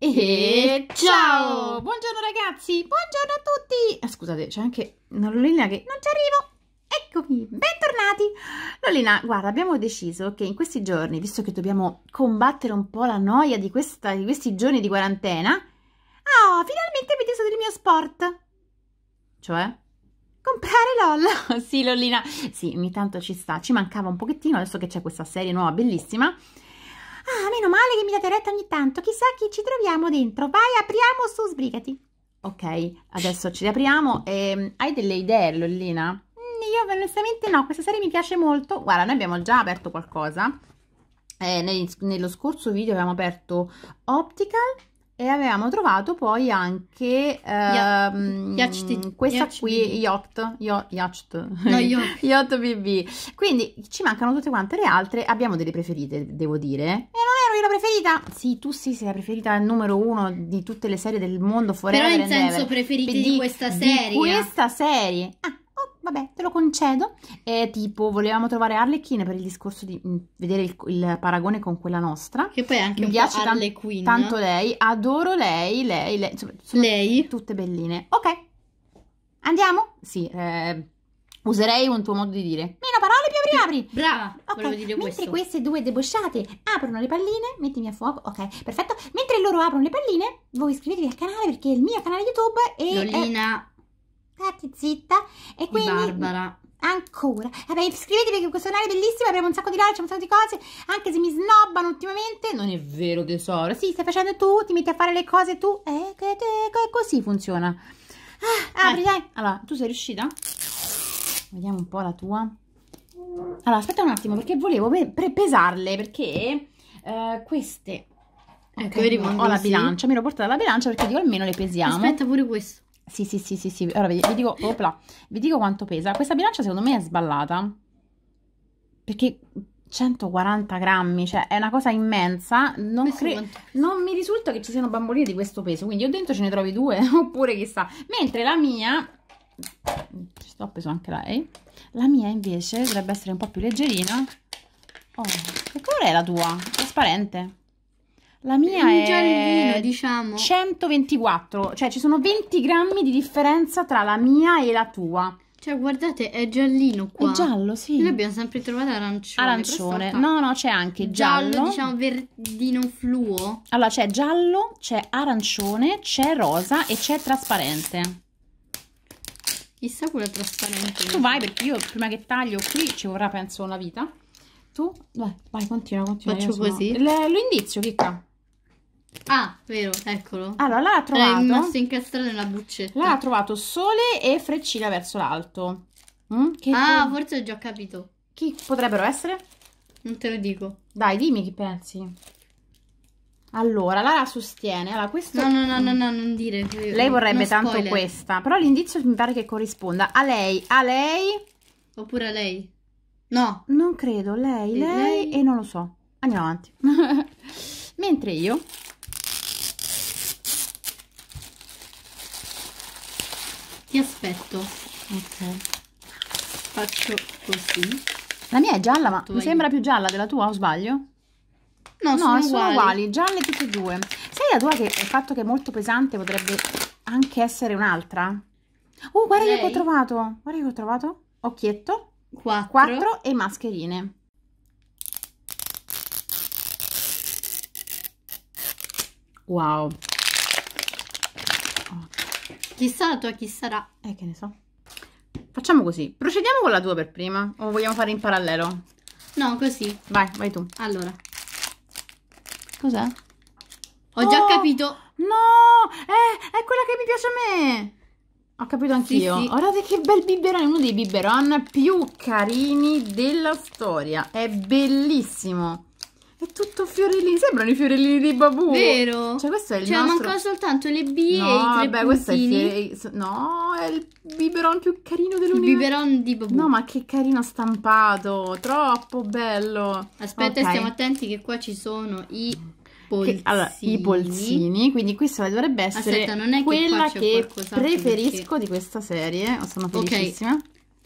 E ciao! Buongiorno ragazzi, buongiorno a tutti! Ah, scusate, c'è anche una Lolina che... Non ci arrivo! Eccomi, bentornati! Lolina, guarda, abbiamo deciso che in questi giorni, visto che dobbiamo combattere un po' la noia di, questa, di questi giorni di quarantena, oh, finalmente mi sono del mio sport! Cioè? Comprare LOL! sì, Lolina, sì, ogni tanto ci sta, ci mancava un pochettino, adesso che c'è questa serie nuova bellissima... Ah, meno male che mi date retta ogni tanto, chissà chi ci troviamo dentro. Vai, apriamo su, sbrigati. Ok, adesso ci riapriamo. E, ehm, hai delle idee, Lollina? Mm, io onestamente no, questa serie mi piace molto. Guarda, noi abbiamo già aperto qualcosa. Eh, nel, nello scorso video abbiamo aperto Optical e avevamo trovato poi anche ehm, yacht, questa yacht qui, yacht, yacht, yacht, yacht. yacht BB. Quindi ci mancano tutte quante le altre, abbiamo delle preferite, devo dire. E non ero io la preferita? Sì, tu sì, sei la preferita numero uno di tutte le serie del mondo forever Però in senso ever. preferite di, di, questa serie. Di questa serie. Ah, vabbè, te lo concedo. È tipo, volevamo trovare Arlecchina per il discorso di mm, vedere il, il, paragone con quella nostra. Che poi è anche Mi un piace po' Arlequin. tanto lei, adoro lei, lei, lei. Insomma, lei. tutte belline. Ok, andiamo? Sì, eh, userei un tuo modo di dire. Meno parole, più apri, apri. Brava, okay. dire Mentre questo. queste due debosciate aprono le palline, mettimi a fuoco, ok, perfetto. Mentre loro aprono le palline, voi iscrivetevi al canale perché è il mio canale YouTube e... Lolina... È stati zitta e quindi... Barbara. Ancora. Vabbè, iscrivetevi che questo canale è bellissimo, avremo un sacco di lanci, un sacco di cose, anche se mi snobbano ultimamente. Non è vero tesoro. Sì, stai facendo tu, ti metti a fare le cose tu. Eh, così funziona. Ah, apri, eh. dai. Allora, tu sei riuscita? Vediamo un po' la tua. Allora, aspetta un attimo, perché volevo pre pesarle, perché eh, queste... Ecco, okay, ho la bilancia, mi ero portata la bilancia perché dico almeno le pesiamo. Aspetta pure questo. Sì, sì, sì, sì, sì. Ora vi, vi, dico, opla, vi dico quanto pesa. Questa bilancia secondo me è sballata. Perché 140 grammi, cioè è una cosa immensa. Non, cre- non mi risulta che ci siano bamboline di questo peso, quindi o dentro ce ne trovi due, oppure chissà. Mentre la mia, ci sto appeso anche lei, la mia invece dovrebbe essere un po' più leggerina. Oh, che colore è la tua? Trasparente. La mia è giallino, diciamo. 124, cioè ci sono 20 grammi di differenza tra la mia e la tua. Cioè, guardate, è giallino qua. È giallo, sì. Noi abbiamo sempre trovato arancione. Arancione. No, no, c'è anche giallo. Giallo, diciamo, verdino fluo. Allora, c'è giallo, c'è arancione, c'è rosa e c'è trasparente. Chissà quello trasparente. Tu vai, perché io prima che taglio qui ci vorrà, penso, una vita. Tu, vai, vai continua, continua. Faccio sono... così? Le, lo indizio, chicca. Ah, vero, eccolo. Allora, l'ha trovato... È rimasto incastrato nella buccetta. L'ha trovato sole e freccina verso l'alto. Mm? Ah, tu... forse ho già capito. Chi potrebbero essere? Non te lo dico. Dai, dimmi chi pensi. Allora, Lara sostiene. Allora, questo... No, no, no, no, no non dire. Lei vorrebbe tanto spoiler. questa. Però l'indizio mi pare che corrisponda a lei, a lei. Oppure a lei. No. Non credo, lei, lei, lei... e non lo so. Andiamo avanti. Mentre io ti aspetto ok faccio così la mia è gialla ma tu mi hai... sembra più gialla della tua o sbaglio? no, no sono, sono uguali. uguali gialle tutte e due sai la tua che il fatto che è molto pesante potrebbe anche essere un'altra? oh guarda Lei. che ho trovato guarda che ho trovato occhietto 4. 4 e mascherine wow Chissà la tua chi sarà. Eh, che ne so. Facciamo così. Procediamo con la tua per prima? O vogliamo fare in parallelo? No, così. Vai, vai tu. Allora. Cos'è? Ho oh, già capito. No! È, eh, è quella che mi piace a me! Ho capito anch'io. Sì, sì. Guardate che bel biberon, uno dei biberon più carini della storia. È bellissimo. È tutto fiorellini, sembrano i fiorellini di Babu. Vero? Cioè, questo è il cioè, nostro... mancano soltanto le B no, e i tre vabbè, questo è il fiore... No, è il biberon più carino dell'universo. Il biberon di Babu. No, ma che carino stampato, troppo bello. Aspetta, okay. stiamo attenti che qua ci sono i polsini. Che, allora, i polsini, quindi questa dovrebbe essere Aspetta, non è quella che, che preferisco perché... di questa serie. Sono felicissima. Okay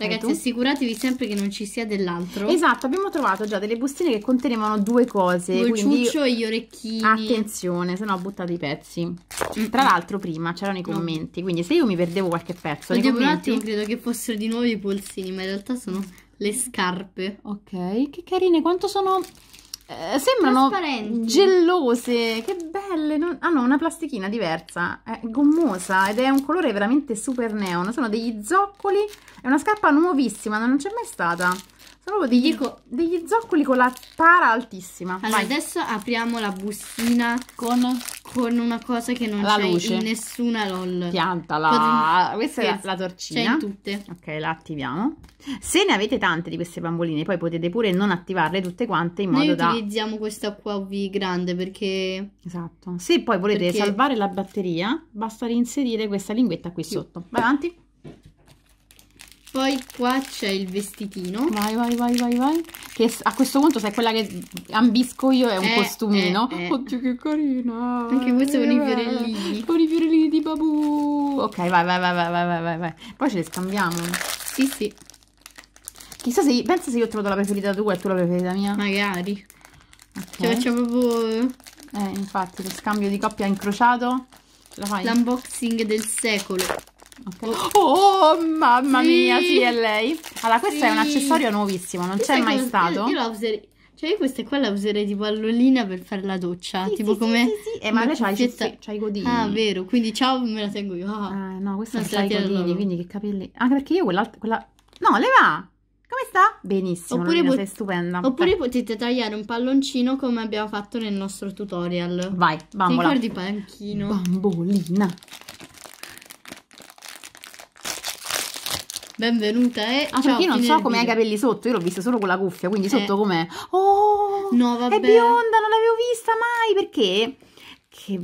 Ragazzi, assicuratevi sempre che non ci sia dell'altro. Esatto, abbiamo trovato già delle bustine che contenevano due cose. Il ciuccio e gli orecchini. Attenzione, se no ho buttato i pezzi. Mm. Tra l'altro prima c'erano i commenti, no. quindi se io mi perdevo qualche pezzo Vediamo commenti... un attimo credo che fossero di nuovo i polsini, ma in realtà sono le scarpe. Ok, che carine, quanto sono eh, sembrano gelose che belle, non... hanno ah, una plastichina diversa, è gommosa ed è un colore veramente super neon, sono degli zoccoli, è una scarpa nuovissima, non c'è mai stata, sono proprio degli, degli, zoccoli con la tara altissima. Allora, Vai. adesso apriamo la bustina con, con una cosa che non c'è in nessuna LOL. Piantala. Cosa... Questa è la, la torcina. C'è in tutte. Ok, la attiviamo. Se ne avete tante di queste bamboline, poi potete pure non attivarle tutte quante in modo Noi da... Noi utilizziamo questa qua V grande perché... Esatto. Se poi volete perché... salvare la batteria, basta reinserire questa linguetta qui Più. sotto. Vai avanti. Poi qua c'è il vestitino. Vai, vai, vai, vai, vai. Che a questo punto, se è quella che ambisco io, è un eh, costumino. Eh, eh. Oddio, che carina. Anche questo con i eh, fiorellini. Con i fiorellini di babù. Ok, vai, vai, vai, vai, vai, vai, vai. Poi ce le scambiamo. Sì, sì. Chissà se, pensa se io ho trovato la preferita tua e tu la preferita mia. Magari. Ce cioè, la facciamo proprio... Eh, infatti, lo scambio di coppia incrociato. L'unboxing del secolo. Okay. Oh, mamma sì. mia, sì, è lei. Allora, questo sì. è un accessorio nuovissimo, non c'è mai stato. Io, io la userei. Cioè, io questa qua la userei tipo all'olina per fare la doccia. Sì, tipo sì, come. Sì, sì, eh, ma lei c'ha i, i codini. Ah, vero. Quindi, ciao, me la tengo io. Ah, ah no, questa non c'ha i codini, quindi che capelli. Anche perché io quell'altra. Quella... No, le va. Come sta? Benissimo, oppure pot- sei stupenda. Oppure potete tagliare un palloncino come abbiamo fatto nel nostro tutorial. Vai, bambola. Ti ricordi panchino? Bambolina. benvenuta e eh. ah, ciao. io non so come hai i capelli sotto, io l'ho vista solo con la cuffia, quindi eh. sotto com'è? Oh! No, vabbè. È bionda, non l'avevo vista mai, perché? Che...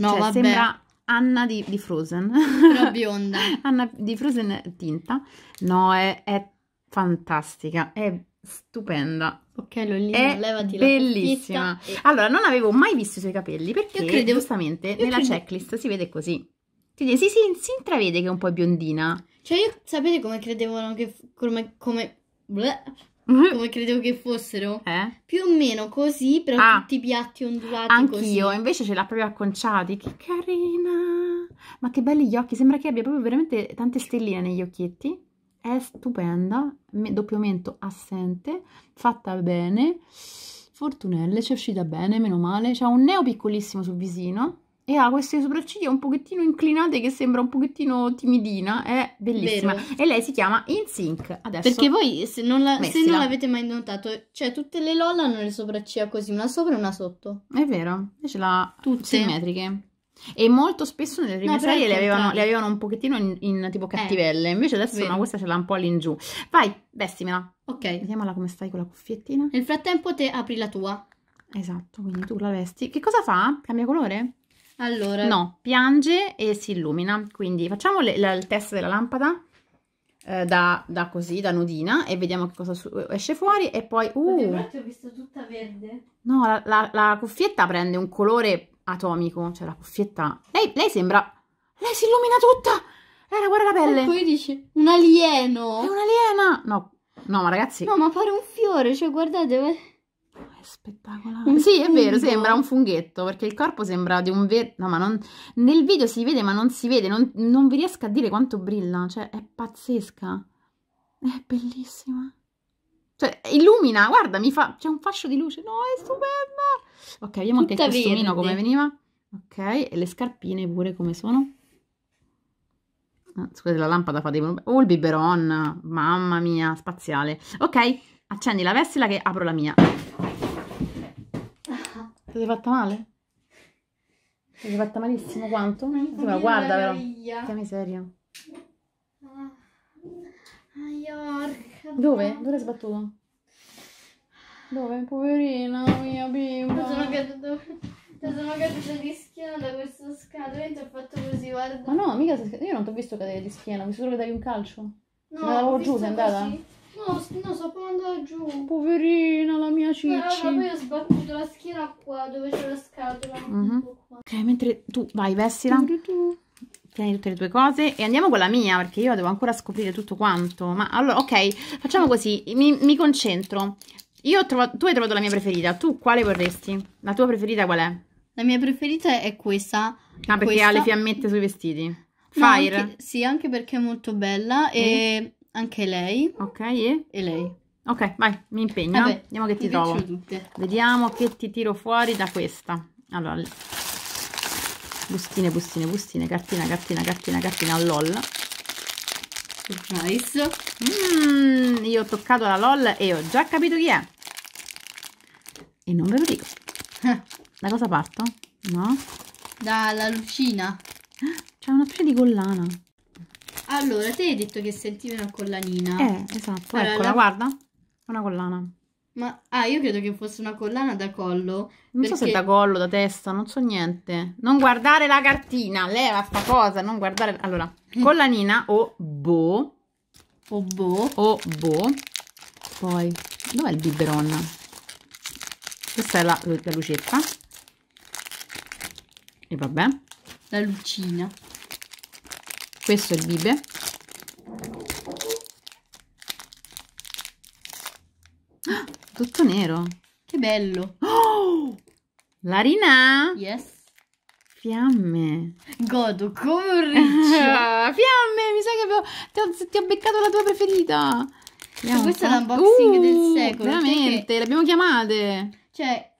No, cioè, vabbè. sembra Anna di, di Frozen. Però bionda. Anna di Frozen tinta. No, è, è fantastica, è stupenda. Ok, Lollina, è levati bellissima. E... Allora, non avevo mai visto i suoi capelli perché, credevo... giustamente, nella credevo... checklist si vede così. Quindi sì, si, si intravede che è un po' biondina. Cioè io sapete come credevano che... come... come... Bleh, mhm. come credevo che fossero? Eh? Più o meno così, però ah, tutti i piatti ondulati anch'io, così. invece ce l'ha proprio acconciati. Che carina! Ma che belli gli occhi, sembra che abbia proprio veramente tante stelline negli occhietti. È stupenda, doppio mento assente, fatta bene. Fortunelle, ci è uscita bene, meno male. C'ha un neo piccolissimo sul visino e ha queste sopracciglia un pochettino inclinate che sembra un pochettino timidina, è bellissima. Vero. E lei si chiama In Sync adesso. Perché voi se non, la, se non, l'avete mai notato, cioè tutte le LOL hanno le sopracciglia così, una sopra e una sotto. È vero, invece la tutte simmetriche. E molto spesso nelle prime no, serie le avevano, le avevano, un pochettino in, in tipo eh. cattivelle, eh, invece adesso no, questa ce l'ha un po' all'ingiù. Vai, vestimela. Ok. Vediamola come stai con la cuffiettina. Nel frattempo te apri la tua. Esatto, quindi tu la vesti. Che cosa fa? Cambia colore? Allora. No, piange e si illumina. Quindi facciamo le, la, il test della lampada eh, da, da, così, da nudina, e vediamo che cosa esce fuori. E poi... Uh, Oddio, ho visto tutta verde. No, la, la, la, cuffietta prende un colore atomico. Cioè la cuffietta... Lei, lei sembra... Lei si illumina tutta! Era, guarda la pelle! E poi dice, un alieno! È un'aliena! No, no, ma ragazzi... No, ma pare un fiore, cioè guardate spettacolare. Sì, è vero, sembra un funghetto, perché il corpo sembra di un vero... No, ma non... Nel video si vede, ma non si vede, non, non vi riesco a dire quanto brilla, cioè è pazzesca. È bellissima. Cioè, illumina, guarda, mi fa... c'è un fascio di luce, no, è stupenda! Ok, vediamo Tutta anche il costumino come veniva. Ok, e le scarpine pure come sono. Ah, scusate, la lampada fa dei... Oh, il biberon, mamma mia, spaziale. Ok, accendi la vessela che apro la mia. Ti sei fatta male? Ti sei fatta malissimo quanto? Sì, ma guarda però. Che miseria. Ah, ah, A York. Dove? Dove l'hai sbattuto? Dove? Poverina mia bimba. Sono caduto. Sono caduta di schiena da questo scatola e ti ho fatto così, guarda. Ma no, mica io non ti ho visto cadere di schiena, mi sono solo che davi un calcio. No, Se andavo giù, sei andata? Così. No, no, sto per giù. Poverina, la mia ciccia. No, poi ho sbattuto la schiena qua, dove c'è la scatola. Uh -huh. Ok, mentre tu vai, vestila. Tieni tutte le tue cose e andiamo con la mia, perché io devo ancora scoprire tutto quanto. Ma allora, ok, facciamo così, mi, mi concentro. Io trovato, tu hai trovato la mia preferita, tu quale vorresti? La tua preferita qual è? La mia preferita è questa. Ah, perché questa. ha le fiammette sui vestiti. Fire. No, anche, sì, anche perché è molto bella mm. e mhm. Anche lei. Ok, e? lei. Ok, vai, mi impegno. Vabbè, Vediamo che ti trovo. Tutte. Vediamo che ti tiro fuori da questa. Allora, bustine, bustine, bustine, cartina, cartina, cartina, cartina, LOL. Surprise. Mm, io ho toccato la LOL e ho già capito chi è. E non ve lo dico. Da cosa parto? No? Dalla lucina. Ah, c'è una specie di collana. Allora, te hai detto che sentivi una collanina. Eh, esatto, allora, eccola, la... guarda. Una collana. Ma ah, io credo che fosse una collana da collo. Non perché... so se è da collo, da testa, non so niente. Non guardare la cartina, leva sta cosa, non guardare. Allora, collanina o boh. O boh. O boh. Poi, dov'è il biberon? Questa è la, la lucetta. E vabbè. La lucina questo è il bibe ah, tutto nero che bello oh! l'arina yes Fiamme. Godo come un riccio. Fiamme, mi sa che avevo, ti, ho, ti, ho, beccato la tua preferita. Cioè, Fiamme. Questo è l'unboxing uh, del secolo. Veramente, le abbiamo chiamate. Cioè,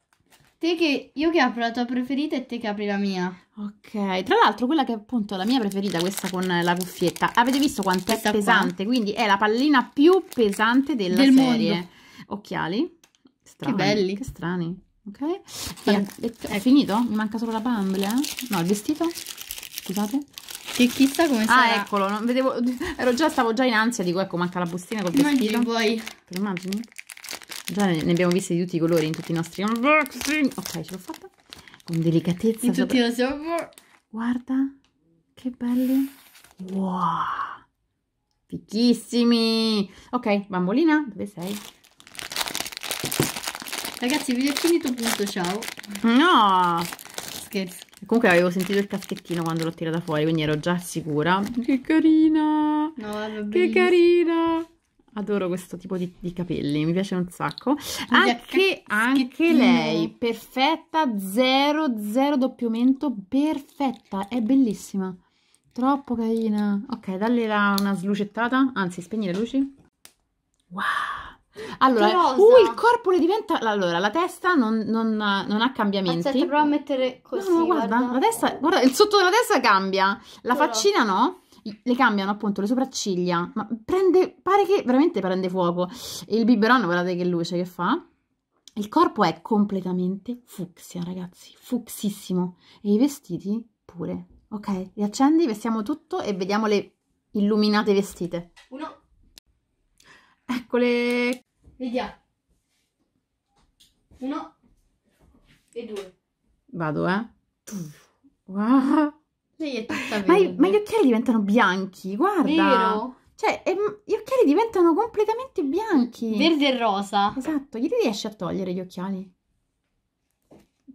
te che, io che apro la tua preferita e te che apri la mia. Ok, tra l'altro quella che è appunto la mia preferita, questa con la cuffietta, avete visto quanto è pesante? Qua. Quindi è la pallina più pesante della Del serie. Mondo. Occhiali, strani, che belli, che strani. Ok, e, e, è, ecco. finito? Mi manca solo la bambola? Eh? No, il vestito? Scusate. Che chissà come ah, sarà. Ah, eccolo, non vedevo, ero già, stavo già in ansia, dico ecco, manca la bustina col Immagini vestito. Immagini vuoi. Te lo immagini? Già ne, ne abbiamo visti di tutti i colori in tutti i nostri unboxing. Ok, ce l'ho fatta con delicatezza. In tutti sopra... sopra. Guarda, che belli. Wow, fichissimi. Ok, bambolina, dove sei? Ragazzi, video è finito, punto, ciao. No! Scherzo. Comunque avevo sentito il caschettino quando l'ho tirata fuori, quindi ero già sicura. Che carina! No, che carina! Adoro questo tipo di, di, capelli, mi piace un sacco. Anche, anche lei, perfetta, zero, zero doppio mento, perfetta, è bellissima. Troppo carina. Ok, dalle una slucettata, anzi spegni le luci. Wow! Allora, uh, il corpo le diventa... Allora, la testa non, non, non ha cambiamenti. Aspetta, prova a mettere così. No, no guarda, guarda, la testa, guarda, il sotto della testa cambia, la Però. faccina no le cambiano appunto le sopracciglia, ma prende, pare che veramente prende fuoco. Il biberon, guardate che luce che fa. Il corpo è completamente fucsia, ragazzi, fuxissimo. E i vestiti pure. Ok, Li accendi, vestiamo tutto e vediamo le illuminate vestite. Uno. Eccole. Vediamo. Uno e due. Vado, eh. Wow. Lei è tutta verde. Ma, ma gli occhiali diventano bianchi, guarda. Vero? Cioè, e, gli occhiali diventano completamente bianchi. Verde e rosa. Esatto, gli riesci a togliere gli occhiali?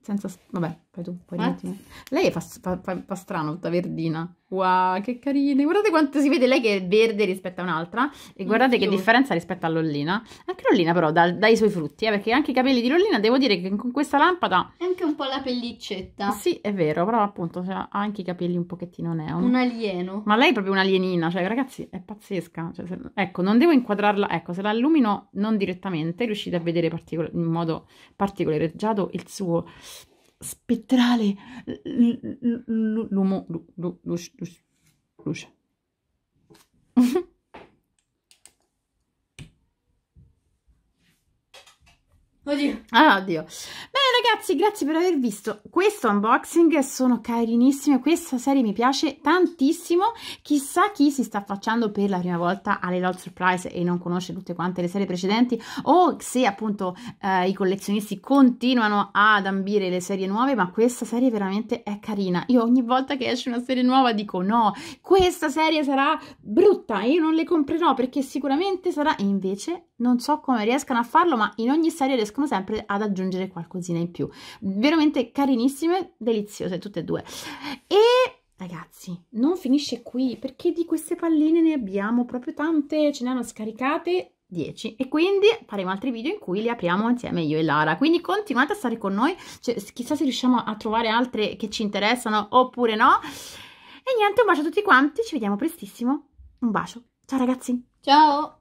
Senza... Vabbè, fai tu, poi eh? Ritmi. Lei fa, fa, fa, fa, strano, tutta verdina. Wow, che carine. Guardate quanto si vede lei che è verde rispetto a un'altra. E mm, guardate che differenza rispetto a Lollina. Anche Lollina però dà, dà i suoi frutti, eh, perché anche i capelli di Lollina, devo dire che con questa lampada... È anche un po' la pellicetta. Sì, è vero, però appunto cioè, ha anche i capelli un pochettino neon. Un alieno. Ma lei è proprio un'alienina, cioè ragazzi, è pazzesca. Cioè, se... Ecco, non devo inquadrarla... Ecco, se la illumino non direttamente, riuscite a vedere in modo particolareggiato il suo spettrale l'uomo luce. Oddio. Ah, oddio. Bene ragazzi, grazie per aver visto questo unboxing, sono carinissime, questa serie mi piace tantissimo, chissà chi si sta affacciando per la prima volta alle LOL Surprise e non conosce tutte quante le serie precedenti o se appunto eh, i collezionisti continuano ad ambire le serie nuove, ma questa serie veramente è carina. Io ogni volta che esce una serie nuova dico no, questa serie sarà brutta, io non le comprerò perché sicuramente sarà e invece non so come riescano a farlo, ma in ogni serie riescono sempre ad aggiungere qualcosina in più. Veramente carinissime, deliziose tutte e due. E ragazzi, non finisce qui, perché di queste palline ne abbiamo proprio tante, ce ne hanno scaricate 10 e quindi faremo altri video in cui li apriamo insieme io e Lara quindi continuate a stare con noi cioè, chissà se riusciamo a trovare altre che ci interessano oppure no e niente un bacio a tutti quanti ci vediamo prestissimo un bacio ciao ragazzi ciao